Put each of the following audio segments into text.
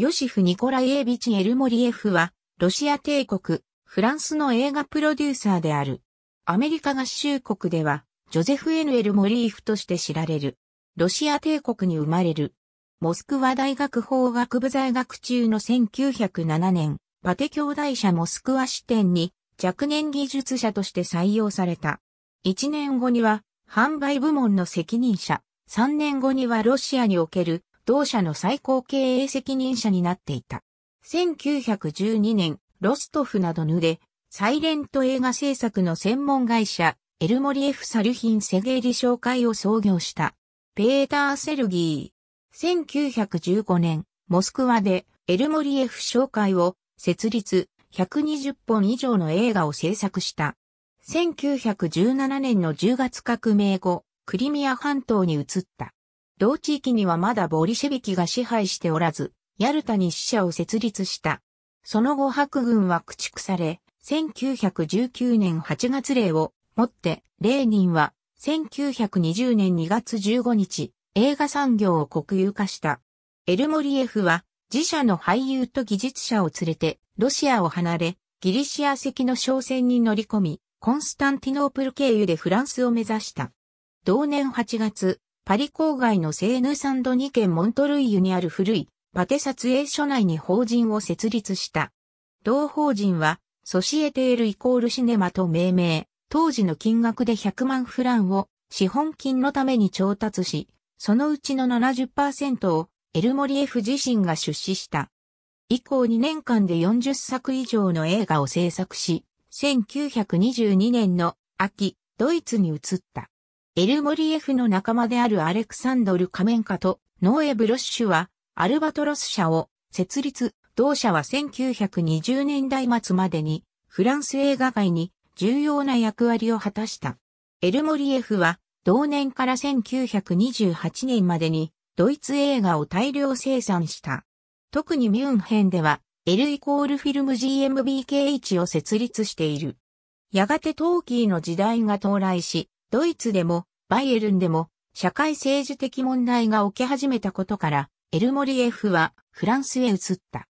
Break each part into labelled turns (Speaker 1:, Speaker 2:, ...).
Speaker 1: ヨシフ・ニコライエービチ・エルモリエフは、ロシア帝国、フランスの映画プロデューサーである。アメリカ合衆国では、ジョゼフ・エヌ・エル・モリーフとして知られる。ロシア帝国に生まれる。モスクワ大学法学部在学中の1907年、パテ兄弟社モスクワ支店に若年技術者として採用された。1年後には、販売部門の責任者、3年後にはロシアにおける同社の最高経営責任者になっていた。1912年、ロストフなどぬで、サイレント映画制作の専門会社、エルモリエフ・サルヒン・セゲーリ商会を創業した。ペーター・セルギー。1915年、モスクワでエルモリエフ商会を設立、120本以上の映画を制作した。1917年の10月革命後、クリミア半島に移った。同地域にはまだボリシェビキが支配しておらず、ヤルタに死者を設立した。その後白軍は駆逐され、1919年8月令をもって、レーニンは1920年2月15日、映画産業を国有化した。エルモリエフは自社の俳優と技術者を連れてロシアを離れ、ギリシア籍の商船に乗り込み、コンスタンティノープル経由でフランスを目指した。同年8月、パリ郊外のセーヌサンドニ県モントルイユにある古いパテ撮影所内に法人を設立した。同法人は、ソシエテールイコールシネマと命名、当時の金額で100万フランを資本金のために調達し、そのうちの70%をエルモリエフ自身が出資した。以降2年間で40作以上の映画を制作し、1922年の秋、ドイツに移った。エルモリエフの仲間であるアレクサンドル・カメンカとノーエ・ブロッシュはアルバトロス社を設立、同社は1920年代末までにフランス映画界に重要な役割を果たした。エルモリエフは同年から1928年までにドイツ映画を大量生産した。特にミュンヘンでは L イコールフィルム GmbKH を設立している。やがてトーキーの時代が到来し、ドイツでもバイエルンでも社会政治的問題が起き始めたことから、エルモリエフはフランスへ移った。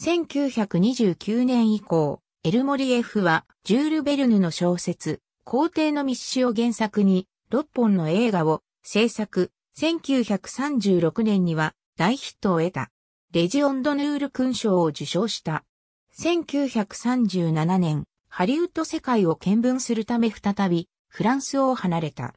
Speaker 1: 1929年以降、エルモリエフはジュール・ベルヌの小説、皇帝の密使を原作に6本の映画を制作、1936年には大ヒットを得た。レジオンド・ヌール勲章を受賞した。1937年、ハリウッド世界を見聞するため再びフランスを離れた。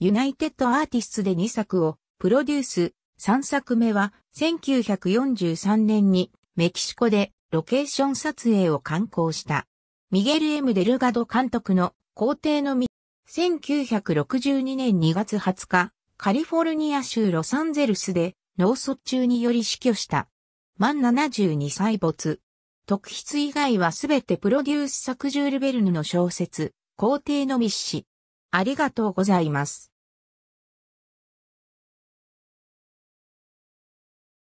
Speaker 1: ユナイテッドアーティストで2作をプロデュース。3作目は1943年にメキシコでロケーション撮影を刊行した。ミゲル・エムデルガド監督の皇帝のみ、1962年2月20日、カリフォルニア州ロサンゼルスで脳卒中により死去した。満72歳没。特筆以外はすべてプロデュース作ジュール・ベルヌの小説、皇帝の密使。ありがとうございます。